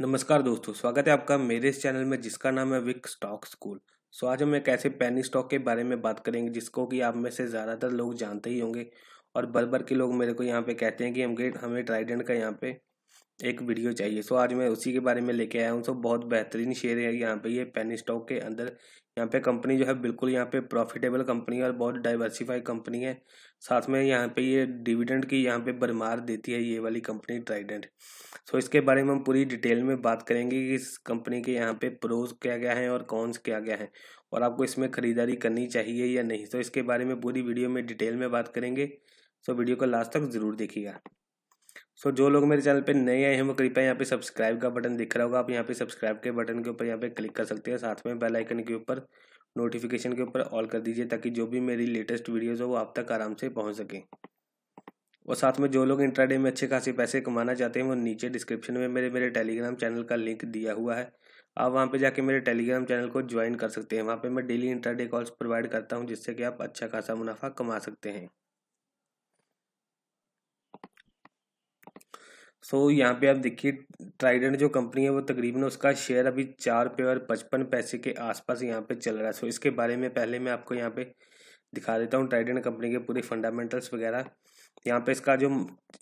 नमस्कार दोस्तों स्वागत है आपका मेरे इस चैनल में जिसका नाम है विक स्टॉक स्कूल सो आज हम एक ऐसे पैनी स्टॉक के बारे में बात करेंगे जिसको कि आप में से ज़्यादातर लोग जानते ही होंगे और बर बर के लोग मेरे को यहाँ पे कहते हैं कि हमके हमें ट्राइडेंट का यहाँ पे एक वीडियो चाहिए सो आज मैं उसी के बारे में लेके आया हूँ सो बहुत बेहतरीन शेयर है यहाँ पे ये पैनी स्टॉक के अंदर यहाँ पे कंपनी जो है बिल्कुल यहाँ पे प्रॉफिटेबल कंपनी है और बहुत डाइवर्सिफाई कंपनी है साथ में यहाँ पे ये डिविडेंड की यहाँ पे बरमार देती है ये वाली कंपनी ट्राइडेंट सो इसके बारे में हम पूरी डिटेल में बात करेंगे कि इस कंपनी के यहाँ पे प्रोज क्या क्या हैं और कौनस क्या क्या हैं और आपको इसमें ख़रीदारी करनी चाहिए या नहीं तो इसके बारे में पूरी वीडियो में डिटेल में बात करेंगे सो वीडियो को लास्ट तक ज़रूर देखिएगा सो जो लोग मेरे चैनल पे नए आए हैं वो कृपया यहाँ पे सब्सक्राइब का बटन दिख रहा होगा आप यहाँ पे सब्सक्राइब के बटन के ऊपर यहाँ पे क्लिक कर सकते हैं साथ में बेल आइकन के ऊपर नोटिफिकेशन के ऊपर ऑल कर दीजिए ताकि जो भी मेरी लेटेस्ट वीडियोज़ हो वो आप तक आराम से पहुँच सकें और साथ में जो लोग इंट्राडे में अच्छे खासे पैसे कमाना चाहते हैं वो नीचे डिस्क्रिप्शन में मेरे मेरे टेलीग्राम चैनल का लिंक दिया हुआ है आप वहाँ पे जाके मेरे टेलीग्राम चैनल को ज्वाइन कर सकते हैं वहाँ पे मैं डेली इंट्राडे कॉल्स प्रोवाइड करता हूँ जिससे कि आप अच्छा खासा मुनाफा कमा सकते हैं सो so, यहाँ पे आप देखिए ट्राइडेंट जो कंपनी है वो तकरीबन उसका शेयर अभी चार पे और पचपन पैसे के आसपास यहाँ पे चल रहा है सो so, इसके बारे में पहले मैं आपको यहाँ पे दिखा देता हूँ ट्राइडेंट कंपनी के पूरे फंडामेंटल्स वगैरह यहाँ पे इसका जो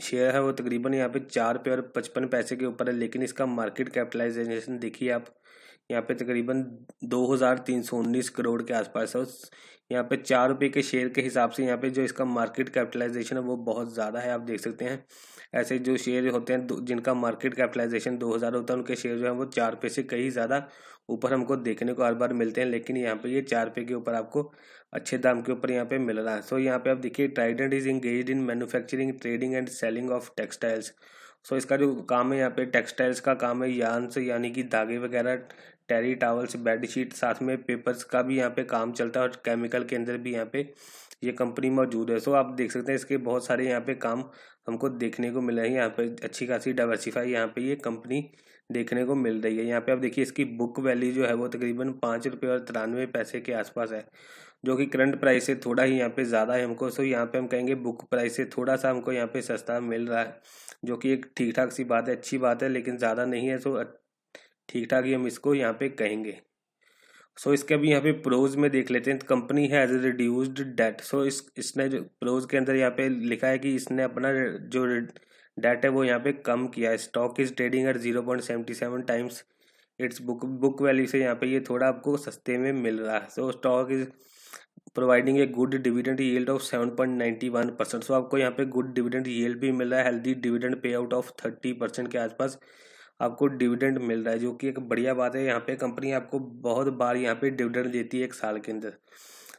शेयर है वो तकरीबन यहाँ पे चार पे और पचपन पैसे के ऊपर है लेकिन इसका मार्केट कैपिटलाइजेशन देखिए आप यहाँ पे तकरीबन दो हज़ार तीन सौ उन्नीस करोड़ के आसपास है यहाँ पे चार रुपये के शेयर के हिसाब से यहाँ पे जो इसका मार्केट कैपिटलाइजेशन है वो बहुत ज़्यादा है आप देख सकते हैं ऐसे जो शेयर होते हैं जिनका मार्केट कैपिटलाइजेशन दो हज़ार होता है उनके शेयर जो है वो चार रुपये से कहीं ज़्यादा ऊपर हमको देखने को हर बार मिलते हैं लेकिन यहाँ पे ये चार रुपये के ऊपर आपको अच्छे दाम के ऊपर यहाँ पे मिल रहा है सो so, यहाँ पे आप देखिए Trident is engage in manufacturing trading and selling of textiles so इसका जो काम है यहाँ पे टेक्सटाइल्स का काम है यान से यानी कि धागे वगैरह टेरी टावल्स बेडशीट साथ में पेपर्स का भी यहाँ पे काम चलता है और केमिकल के अंदर भी यहाँ पे ये कंपनी मौजूद है सो आप देख सकते हैं इसके बहुत सारे यहाँ पे काम हमको देखने को मिल रहे हैं यहाँ पे अच्छी खासी डाइवर्सिफाई यहाँ पे ये यह कंपनी देखने को मिल रही है यहाँ पे आप देखिए इसकी बुक वैल्यू जो है वो तकरीबन पाँच रुपये और तिरानवे पैसे के आसपास है जो कि करंट प्राइस से थोड़ा ही यहाँ पे ज़्यादा है हमको सो यहाँ पे हम कहेंगे बुक प्राइस से थोड़ा सा हमको यहाँ पे सस्ता मिल रहा है जो कि एक ठीक ठाक सी बात है अच्छी बात है लेकिन ज़्यादा नहीं है सो ठीक ठाक ही हम इसको यहाँ पे कहेंगे सो so, इसके अभी यहाँ पे प्रोज में देख लेते हैं तो है as a reduced debt so इस इसने जो प्रोज के अंदर यहाँ पे लिखा है कि इसने अपना जो डेट है वो यहाँ पे कम किया stock is trading at zero point seventy seven times its book book value से यहाँ पे ये यह थोड़ा आपको सस्ते में मिल रहा है so stock is providing a good dividend yield of seven point ninety one percent so आपको यहाँ पे गुड डिविडेंट येल्ड भी मिल रहा है healthy dividend pay out of thirty percent के आसपास आपको डिविडेंड मिल रहा है जो कि एक बढ़िया बात है यहाँ पे कंपनी आपको बहुत बार यहाँ पे डिविडेंड देती है एक साल के अंदर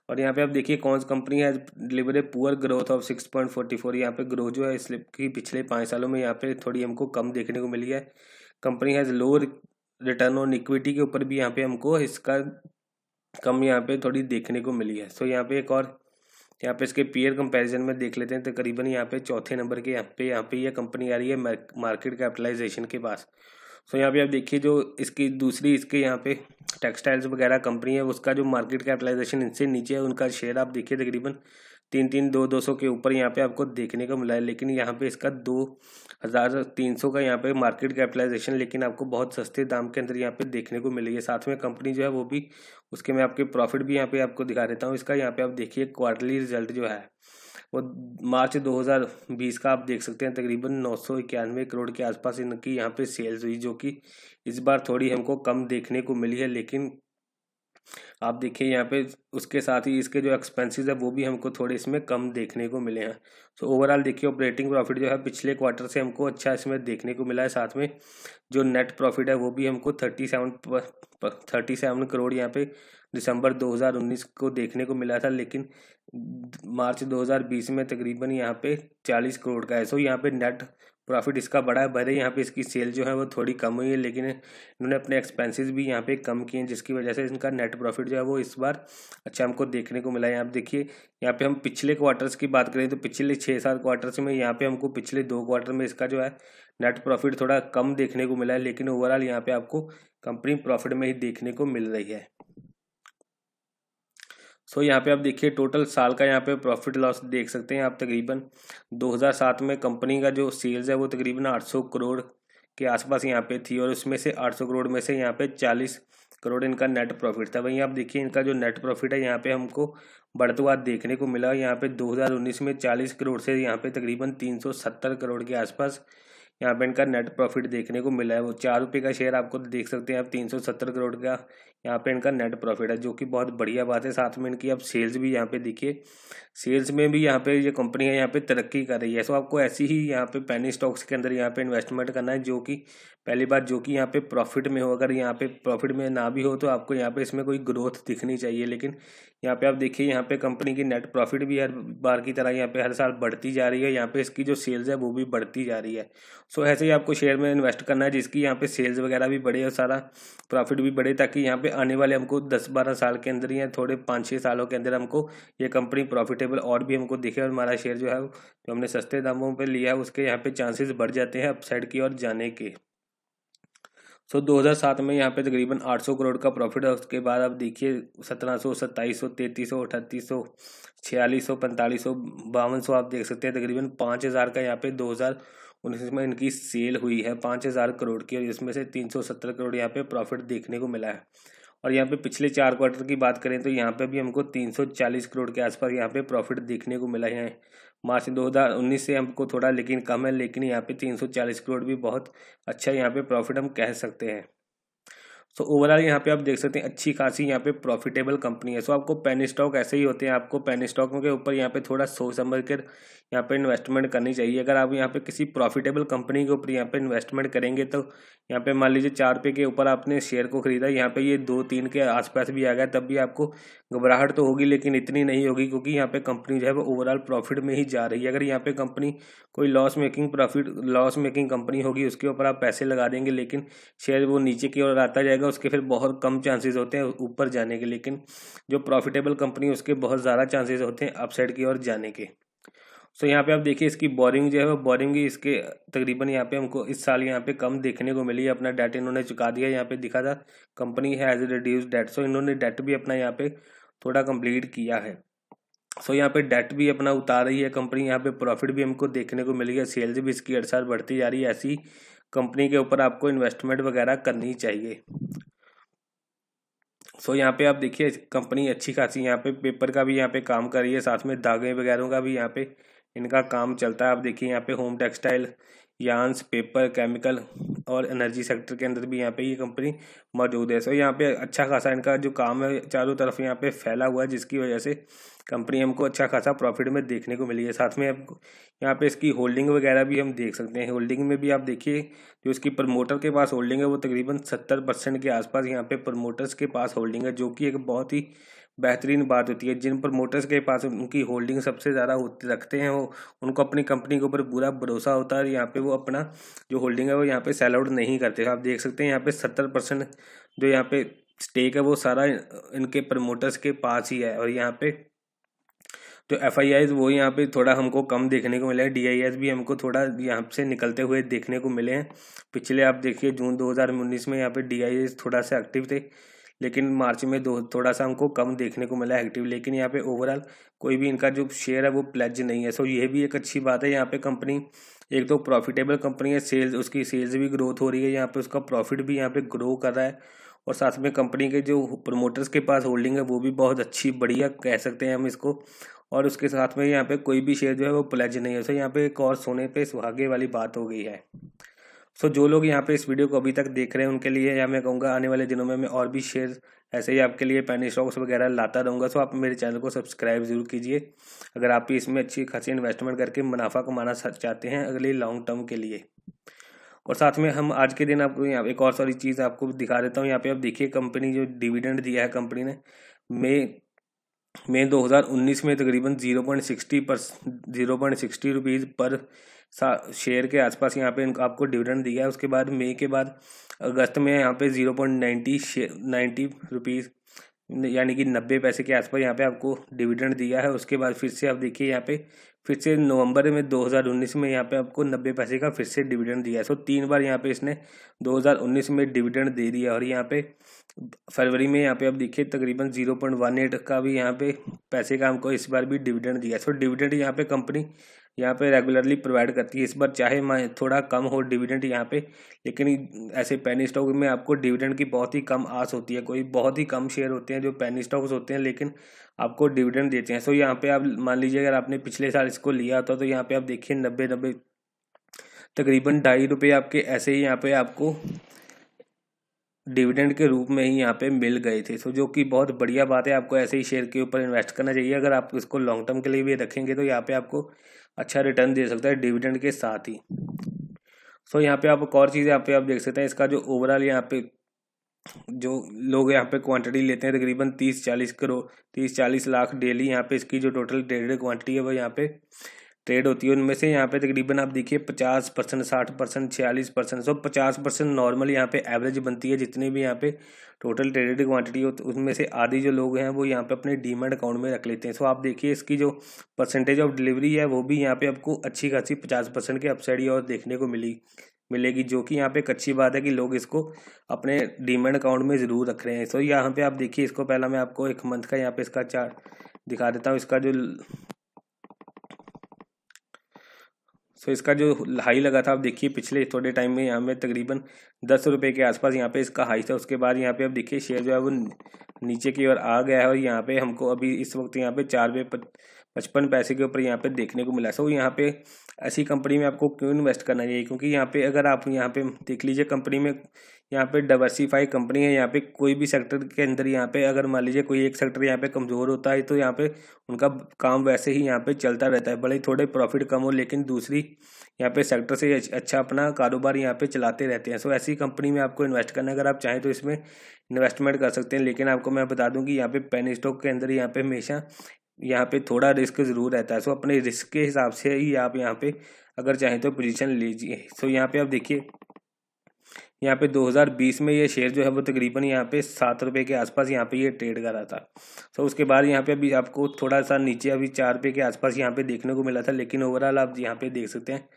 और यहाँ पे आप देखिए कौन सी कंपनी है deliver poor growth of six point forty four यहाँ पे ग्रोथ जो है इसलिए कि पिछले पाँच सालों में यहाँ पे थोड़ी हमको कम देखने को मिली है company has low return on equity के ऊपर भी यहाँ पे हमको इसका कम यहाँ पे थोड़ी देखने को मिली है सो यहाँ पे एक और यहाँ पे इसके पीयर कंपैरिजन में देख लेते हैं तो करीबन यहाँ पे चौथे नंबर के यहाँ पे यहाँ पे यह कंपनी आ रही है मार्केट कैपिटलाइजेशन के पास सो यहाँ पे आप देखिए जो इसकी दूसरी इसके यहाँ पे टेक्सटाइल्स वगैरह कंपनी है उसका जो मार्केट कैपिटलाइजेशन इनसे नीचे है उनका शेयर आप देखिए तकरीबन तीन तीन दो दो सौ के ऊपर यहाँ पे आपको देखने को मिला है लेकिन यहाँ पे इसका दो हज़ार तीन सौ का यहाँ पे मार्केट कैपिटलाइजेशन लेकिन आपको बहुत सस्ते दाम के अंदर यहाँ पे देखने को मिलेगी साथ में कंपनी जो है वो भी उसके मैं आपके प्रॉफिट भी यहाँ पे आपको दिखा देता हूँ इसका यहाँ पे आप देखिए क्वार्टरली रिजल्ट जो है वो मार्च बीस का आप देख सकते हैं तकरीबन नौ करोड़ के आसपास इनकी यहाँ पे सेल्स हुई जो कि इस बार थोड़ी हमको कम देखने को मिली है लेकिन आप देखिए यहाँ पे उसके साथ ही इसके जो एक्सपेंसेस है वो भी हमको थोड़े इसमें कम देखने को मिले हैं तो ओवरऑल देखिए ऑपरेटिंग प्रॉफिट जो है पिछले क्वार्टर से हमको अच्छा इसमें देखने को मिला है साथ में जो नेट प्रॉफिट है वो भी हमको thirty seven thirty seven crore यहाँ पे दिसंबर 2019 को देखने को मिला था लेकिन मार्च 2020 में तकरीबन यहाँ पे 40 करोड़ का है सो यहाँ पे नेट प्रॉफिट इसका बड़ा है भले यहाँ पे इसकी सेल जो है वो थोड़ी कम हुई है लेकिन इन्होंने अपने एक्सपेंसेस भी यहाँ पे कम किए हैं जिसकी वजह से इनका नेट प्रॉफिट जो है वो इस बार अच्छा हमको देखने को मिला है यहाँ पर देखिए यहाँ पे हम पिछले क्वार्टर्स की बात करें तो पिछले छः सात क्वार्टर्स में यहाँ पे हमको पिछले दो क्वार्टर में इसका जो है नेट प्रॉफिट थोड़ा कम देखने को मिला है लेकिन ओवरऑल यहाँ पे आपको कंपनी प्रॉफिट में ही देखने को मिल रही है सो so, यहाँ पे आप देखिए टोटल साल का यहाँ पे प्रॉफिट लॉस देख सकते हैं आप तकरीबन 2007 में कंपनी का जो सेल्स है वो तकरीबन 800 करोड़ के आसपास यहाँ पे थी और उसमें से 800 करोड़ में से यहाँ पे 40 करोड़ इनका नेट प्रॉफिट था वहीं आप देखिए इनका जो नेट प्रॉफिट है यहाँ पे हमको बढ़ता हुआ देखने को मिला यहाँ पे दो में चालीस करोड़ से यहाँ पे तकरीबन तीन करोड़ के आसपास यहाँ पे इनका नेट प्रॉफिट देखने को मिला है वो चार रुपये का शेयर आपको देख सकते हैं आप तीन सौ सत्तर करोड़ का यहाँ पे इनका नेट प्रॉफिट है जो कि बहुत बढ़िया बात है साथ में इनकी आप सेल्स भी यहाँ पे देखिए सेल्स में भी यहाँ पे ये कंपनी है यहाँ पे तरक्की कर रही है सो आपको ऐसी ही यहाँ पे पैनी स्टॉक्स के अंदर यहाँ पे इन्वेस्टमेंट करना है जो कि पहली बात जो कि यहाँ पे प्रॉफिट में हो अगर यहाँ पे प्रॉफिट में ना भी हो तो आपको यहाँ पे इसमें कोई ग्रोथ दिखनी चाहिए लेकिन यहाँ पे आप देखिए यहाँ पे कंपनी की नेट प्रॉफिट भी हर बार की तरह यहाँ पे हर साल बढ़ती जा रही है यहाँ पे इसकी जो सेल्स है वो भी बढ़ती जा रही है सो so, ऐसे ही आपको शेयर में इन्वेस्ट करना है जिसकी यहाँ पे सेल्स वगैरह भी बढ़े और सारा प्रॉफिट भी बढ़े ताकि यहाँ पे आने वाले हमको दस बारह साल के अंदर या थोड़े पाँच छः सालों के अंदर हमको ये कंपनी प्रॉफिटेबल और भी हमको दिखे और हमारा शेयर जो है जो हमने सस्ते दामों पर लिया है उसके यहाँ पे चांसेस बढ़ जाते हैं अपसाइड की ओर जाने के सो हज़ार सात में यहाँ पे तकरीबन 800 करोड़ का प्रॉफिट है उसके बाद आप देखिए सत्रह सौ सत्ताईस सौ तैंतीस सौ अठतीस सौ छियालीस सौ पैंतालीस सौ बावन सौ आप देख सकते हैं तकरीबन पाँच हज़ार का यहाँ पे दो हज़ार उन्नीस में इनकी सेल हुई है पाँच हज़ार करोड़ की और इसमें से तीन सौ सत्तर करोड़ यहाँ पे प्रॉफिट देखने को मिला है और यहाँ पे पिछले चार क्वार्टर की बात करें तो यहाँ पे भी हमको 340 करोड़ के आसपास यहाँ पे प्रॉफिट देखने को मिला है मार्च 2019 से हमको थोड़ा लेकिन कम है लेकिन यहाँ पे 340 करोड़ भी बहुत अच्छा यहाँ पे प्रॉफिट हम कह सकते हैं सो ओवरऑल यहाँ पे आप देख सकते हैं अच्छी खासी यहाँ पे प्रॉफिटेबल कंपनी है सो so, आपको पेन स्टॉक ऐसे ही होते हैं आपको पेन स्टॉकों के ऊपर यहाँ पे थोड़ा सोच समझ कर यहाँ पे इन्वेस्टमेंट करनी चाहिए अगर आप यहाँ पे किसी प्रॉफिटेबल कंपनी के ऊपर यहाँ पे इन्वेस्टमेंट करेंगे तो यहाँ पे मान लीजिए चार रुपये के ऊपर आपने शेयर को खरीदा यहाँ पे ये दो तीन के आसपास भी आ गया तब भी आपको घबराहट तो होगी लेकिन इतनी नहीं होगी क्योंकि यहाँ पे कंपनी जो है वो ओवरऑल प्रॉफिट में ही जा रही है अगर यहाँ पे कंपनी कोई loss making profit loss making company होगी उसके ऊपर आप पैसे लगा देंगे लेकिन शेयर वो नीचे की ओर आता जाएगा जाएगा उसके फिर बहुत कम चांसेस होते हैं ऊपर जाने के लेकिन जो प्रॉफिटेबल कंपनी उसके बहुत ज़्यादा चांसेस होते हैं अपसाइड की ओर जाने के सो यहाँ पे आप देखिए इसकी बोरिंग जो है वो बोरिंग ही इसके तकरीबन यहाँ पे हमको इस साल यहाँ पे कम देखने को मिली है अपना डेट इन्होंने चुका दिया यहाँ पे दिखा था company has reduce debt so इन्होंने डेट भी अपना यहाँ पे थोड़ा कंप्लीट किया है सो so, यहाँ पे डेट भी अपना उतार रही है कंपनी यहाँ पे प्रॉफिट भी हमको देखने को मिली है सेल्स भी इसकी हर साल बढ़ती जा रही है ऐसी कंपनी के ऊपर आपको इन्वेस्टमेंट वगैरह करनी चाहिए सो यहाँ पे आप देखिए कंपनी अच्छी खासी यहाँ पे पेपर का भी यहाँ पे काम कर रही है साथ में धागे वगैरह का भी यहाँ पे इनका काम चलता है आप देखिए यहाँ पे home textile yarns paper chemical और एनर्जी सेक्टर के अंदर भी यहाँ पे ये कंपनी मौजूद है सो यहाँ पे अच्छा खासा इनका जो काम है चारों तरफ यहाँ पे फैला हुआ है जिसकी वजह से कंपनी हमको अच्छा खासा प्रॉफिट में देखने को मिली है साथ में आपको यहाँ पे इसकी होल्डिंग वगैरह भी हम देख सकते हैं होल्डिंग में भी आप देखिए जो इसकी प्रमोटर के पास होल्डिंग है वो तकरीबन सत्तर परसेंट के आसपास यहाँ पे प्रमोटर्स के पास होल्डिंग है जो कि एक बहुत ही बेहतरीन बात होती है जिन प्रमोटर्स के पास उनकी होल्डिंग सबसे ज़्यादा होती रखते हैं वो उनको अपनी कंपनी के ऊपर पूरा भरोसा होता है और यहाँ पे वो अपना जो होल्डिंग है वो यहाँ पे सेल आउट नहीं करते आप देख सकते हैं यहाँ पे सत्तर परसेंट जो यहाँ पे स्टेक है वो सारा इनके प्रमोटर्स के पास ही है और यहाँ पे जो एफ आई आईज वो यहाँ पे थोड़ा हमको कम देखने को मिला है डी आई एस भी हमको थोड़ा यहाँ से निकलते हुए देखने को मिले हैं पिछले आप देखिए जून दो हज़ार उन्नीस में यहाँ पे डी आई एस थोड़ा सा एक्टिव थे लेकिन मार्च में दो थोड़ा सा उनको कम देखने को मिला एक्टिव लेकिन यहाँ पे ओवरऑल कोई भी इनका जो शेयर है वो प्लेज नहीं है सो ये भी एक अच्छी बात है यहाँ पे कंपनी एक तो प्रॉफिटेबल कंपनी है सेल्स उसकी सेल्स भी ग्रोथ हो रही है यहाँ पे उसका प्रॉफिट भी यहाँ पे ग्रो कर रहा है और साथ में कंपनी के जो प्रमोटर्स के पास होल्डिंग है वो भी बहुत अच्छी बढ़िया कह सकते हैं हम इसको और उसके साथ में यहाँ पे कोई भी शेयर जो है वो प्लेज नहीं है सो यहाँ पे एक और सोने पर सुहागे वाली बात हो गई है सो जो लोग यहाँ पे इस वीडियो को अभी तक देख रहे हैं उनके लिए या मैं कहूँगा आने वाले दिनों में मैं और भी शेयर ऐसे ही आपके लिए पैनी स्टॉक्स वगैरह लाता रहूँगा सो आप मेरे चैनल को सब्सक्राइब जरूर कीजिए अगर आप भी इसमें अच्छी खासी इन्वेस्टमेंट करके मुनाफा कमाना चाहते हैं अगले लॉन्ग टर्म के लिए और साथ में हम आज के दिन आपको यहाँ एक और सारी चीज़ आपको दिखा देता हूँ यहाँ पे आप देखिए कंपनी जो डिविडेंड दिया है कंपनी ने मई मई दो में तकरीबन जीरो पॉइंट सिक्सटी पर सिक्सटी रुपीज़ पर शेयर के आसपास यहाँ पे आपको डिविडेंड दिया है उसके बाद मई के बाद अगस्त में यहाँ पे zero point ninety ninety rupees यानी कि नब्बे पैसे के आसपास यहाँ पे आपको डिविडेंड दिया है उसके बाद फिर से आप देखिए यहाँ पे फिर से नवंबर में 2019 में यहाँ पे आपको नब्बे पैसे का फिर से डिविडेंड दिया है सो तीन बार यहाँ पे इसने 2019 में डिविडेंड दे दिया और यहाँ पे फरवरी में यहाँ पे आप देखिए तकरीबन जीरो पॉइंट वन एट का भी यहाँ पे पैसे का हमको इस बार भी डिविडेंड दिया सो डिविडेंड यहाँ पे कंपनी यहाँ पे रेगुलरली प्रोवाइड करती है इस बार चाहे थोड़ा कम हो डिविडेंड यहाँ पे लेकिन ऐसे पेनी स्टॉक में आपको डिविडेंड की बहुत ही कम आस होती है कोई बहुत ही कम शेयर होते हैं जो पेनी स्टॉक्स होते हैं लेकिन आपको डिविडेंड देते हैं सो यहाँ पे आप मान लीजिए अगर आपने पिछले साल इसको लिया होता तो यहाँ पे आप देखिए नब्बे नब्बे तकरीबन ढाई रुपये आपके ऐसे ही यहाँ पे आपको डिविडेंड के रूप में ही यहाँ पे मिल गए थे तो जो कि बहुत बढ़िया बात है आपको ऐसे ही शेयर के ऊपर इन्वेस्ट करना चाहिए अगर आप इसको लॉन्ग टर्म के लिए भी रखेंगे तो यहाँ पे आपको अच्छा रिटर्न दे सकता है डिविडेंड के साथ ही सो यहाँ पे आप एक और चीज़ यहाँ पे आप देख सकते हैं इसका जो ओवरऑल यहाँ पे जो लोग यहाँ पे क्वांटिटी लेते हैं तकरीबन तीस चालीस करोड़ तीस चालीस लाख डेली यहाँ पे इसकी जो टोटल ट्रेडेड क्वांटिटी है वो यहाँ पे ट्रेड होती है उनमें से यहाँ पे तकरीबन आप देखिए पचास परसेंट साठ परसेंट छियालीस परसेंट सौ पचास परसेंट नॉर्मल यहाँ पे एवरेज बनती है जितने भी यहाँ पे टोटल ट्रेडेड क्वांटिटी होती तो उसमें से आधी जो लोग हैं वो यहाँ पे अपने डीमेट अकाउंट में रख लेते हैं सो आप देखिए इसकी जो परसेंटेज ऑफ डिलीवरी है वो भी यहाँ पे आपको अच्छी खासी पचास परसेंट की अपसाइड और देखने को मिली मिलेगी जो कि यहाँ पे एक अच्छी बात है कि लोग इसको अपने डीमेट अकाउंट में ज़रूर रख रहे हैं सो यहाँ पे आप देखिए इसको पहला मैं आपको एक मंथ का यहाँ पे इसका चार्ट दिखा देता हूँ इसका जो सो इसका जो हाई लगा था आप देखिए पिछले थोड़े टाइम में यहाँ में तकरीबन दस रुपये के आसपास यहाँ पे इसका हाई था उसके बाद यहाँ पे अब देखिए शेयर जो है वो नीचे की ओर आ गया है और यहाँ पे हमको अभी इस वक्त यहाँ पे चार रुपये पचपन पैसे के ऊपर यहाँ पे देखने को मिला सो यहाँ पे ऐसी कंपनी में आपको क्यों इन्वेस्ट करना चाहिए क्योंकि यहाँ पे अगर आप यहाँ पे देख लीजिए कंपनी में यहाँ पे डाइवर्सिफाई कंपनी है यहाँ पे कोई भी सेक्टर के अंदर यहाँ पे अगर मान लीजिए कोई एक सेक्टर यहाँ पे कमज़ोर होता है तो यहाँ पे उनका काम वैसे ही यहाँ पे चलता रहता है भले थोड़े प्रॉफिट कम हो लेकिन दूसरी यहाँ पे सेक्टर से अच्छा अपना कारोबार यहाँ पे चलाते रहते हैं सो ऐसी कंपनी में आपको इन्वेस्ट करना अगर आप चाहें तो इसमें इन्वेस्टमेंट कर सकते हैं लेकिन आपको मैं बता दूं कि यहाँ पे पेन स्टॉक के अंदर यहाँ पे हमेशा यहाँ पे थोड़ा रिस्क ज़रूर रहता है सो अपने रिस्क के हिसाब से ही आप यहाँ पे अगर चाहें तो पोजिशन लीजिए सो यहाँ पे आप देखिए यहाँ पे 2020 में ये शेयर जो है वो तकरीबन यहाँ पे सात रुपये के आसपास यहाँ पे ये ट्रेड कर रहा था तो उसके बाद यहाँ पे अभी आपको थोड़ा सा नीचे अभी चार रुपये के आसपास यहाँ पे देखने को मिला था लेकिन ओवरऑल आप यहाँ पे देख सकते हैं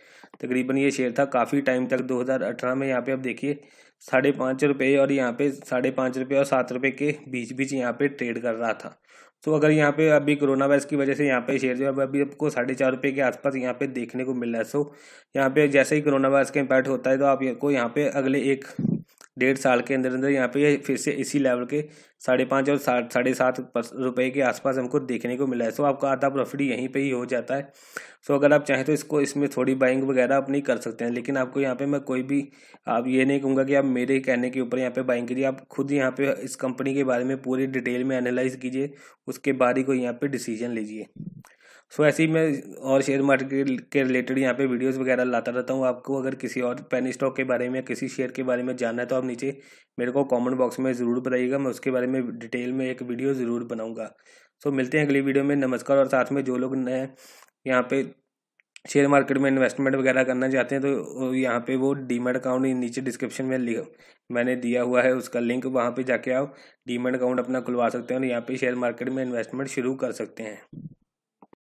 तकरीबन ये शेयर था काफ़ी टाइम तक 2018 में यहाँ पे आप देखिए साढ़े और यहाँ पे साढ़े और सात के बीच बीच यहाँ पे ट्रेड कर रहा था तो अगर यहाँ पे अभी कोरोना वायरस की वजह से यहाँ पे शेयर जो है अभी आपको साढ़े चार रुपये के आसपास यहाँ पे देखने को मिल रहा है सो यहाँ पे जैसे ही कोरोना वायरस का इम्पैक्ट होता है तो आपको यहाँ पे अगले एक डेढ़ साल के अंदर अंदर यहाँ पे ये फिर से इसी लेवल के साढ़े पाँच और साठ साढ़े सात रुपये के आसपास हमको देखने को मिला है सो आपका आधा प्रॉफिट यहीं पे ही हो जाता है सो अगर आप चाहें तो इसको इसमें थोड़ी बाइंग वगैरह अपनी कर सकते हैं लेकिन आपको यहाँ पे मैं कोई भी आप ये नहीं कहूँगा कि आप मेरे कहने के ऊपर यहाँ पे बाइंग करिए आप खुद यहाँ पे इस कंपनी के बारे में पूरी डिटेल में एनालाइज कीजिए उसके बारे ही यहाँ पर डिसीजन लीजिए सो ऐसे ही मैं और शेयर मार्केट के रिलेटेड यहाँ पे वीडियोस वगैरह लाता रहता हूँ आपको अगर किसी और पेन स्टॉक के बारे में किसी शेयर के बारे में जानना है तो आप नीचे मेरे को कमेंट बॉक्स में ज़रूर बताइएगा मैं उसके बारे में डिटेल में एक वीडियो ज़रूर बनाऊँगा सो मिलते हैं अगली वीडियो में नमस्कार और साथ में जो लोग नए यहाँ पे शेयर मार्केट में इन्वेस्टमेंट वगैरह करना चाहते हैं तो यहाँ पे वो डीमेट अकाउंट नीचे डिस्क्रिप्शन में लिख मैंने दिया हुआ है उसका लिंक वहाँ पे जाके आप डीमेट अकाउंट अपना खुलवा सकते हैं और यहाँ पे शेयर मार्केट में इन्वेस्टमेंट शुरू कर सकते हैं